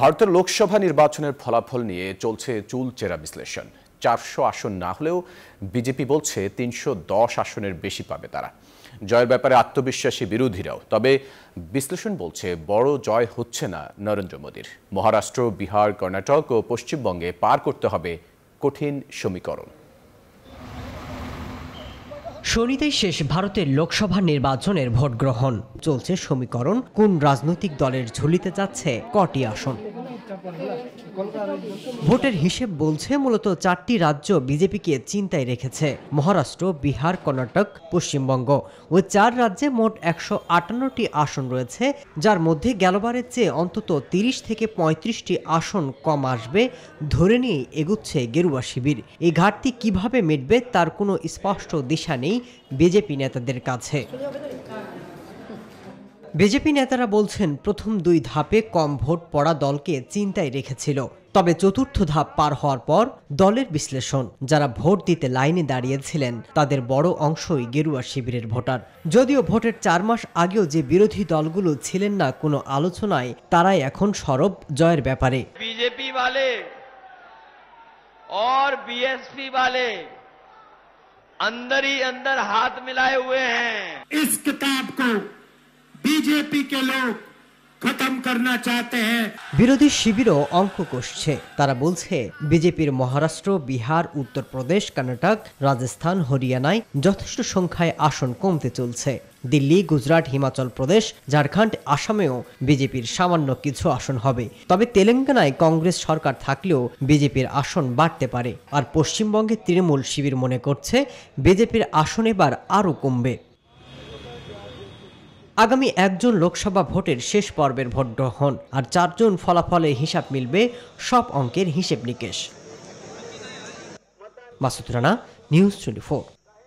ভারতের লোকসভা নির্বাচনের ফলাফল নিয়ে চলছে চুলচেরা বিশ্লেষণ চারশো আসন না হলেও বিজেপি বলছে তিনশো দশ আসনের বেশি পাবে তারা জয়ের ব্যাপারে আত্মবিশ্বাসী বিরোধীরাও তবে বিশ্লেষণ বলছে বড় জয় হচ্ছে না নরেন্দ্র মোদীর মহারাষ্ট্র বিহার কর্ণাটক ও পশ্চিমবঙ্গে পার করতে হবে কঠিন সমীকরণ শনিতেই শেষ ভারতের লোকসভা নির্বাচনের ভোট গ্রহণ চলছে সমীকরণ কোন রাজনৈতিক দলের ঝুলিতে যাচ্ছে কটি আসন ভোটের হিসেব বলছে মূলত চারটি রাজ্য বিজেপিকে চিন্তায় রেখেছে মহারাষ্ট্র বিহার কর্ণাটক পশ্চিমবঙ্গ ওই চার রাজ্যে মোট একশো আটান্নটি আসন রয়েছে যার মধ্যে গেলবারের চেয়ে অন্তত তিরিশ থেকে পঁয়ত্রিশটি আসন কম আসবে ধরে নিয়ে এগুচ্ছে গেরুয়া শিবির এই ঘাটতি কিভাবে মিটবে তার কোনো স্পষ্ট দিশা নেই বিজেপি নেতাদের কাছে বিজেপি নেতারা বলছেন প্রথম দুই ধাপে কম ভোট পড়া দলকে চিন্তায় রেখেছিল তবে চতুর্থ ধাপ পার হওয়ার পর দলের বিশ্লেষণ যারা ভোট দিতে লাইনে দাঁড়িয়েছিলেন তাদের বড় অংশই গেরুয়া শিবিরের ভোটার যদিও ভোটের চার মাস আগেও যে বিরোধী দলগুলো ছিলেন না কোনো আলোচনায় তারাই এখন সরব জয়ের ব্যাপারে বিজেপি বলে और बीएसपी वाले अंदर ही अंदर हाथ मिलाए हुए हैं इस किताब को बीजेपी के लोग বিরোধী শিবিরও অঙ্ক কষছে তারা বলছে বিজেপির মহারাষ্ট্র বিহার উত্তরপ্রদেশ কর্ণাটক রাজস্থান হরিয়ানায় যথেষ্ট সংখ্যায় আসন কমতে চলছে দিল্লি গুজরাট হিমাচল প্রদেশ ঝাড়খণ্ড আসামেও বিজেপির সামান্য কিছু আসন হবে তবে তেলেঙ্গানায় কংগ্রেস সরকার থাকলেও বিজেপির আসন বাড়তে পারে আর পশ্চিমবঙ্গে তৃণমূল শিবির মনে করছে বিজেপির আসন এবার আরও কমবে আগামী একজন লোকসভা ভোটের শেষ পর্বের ভোট গ্রহণ আর চারজন ফলাফলে হিসাব মিলবে সব অঙ্কের হিসেব নিকেশ মাসুদ রানা নিউজ টোয়েন্টি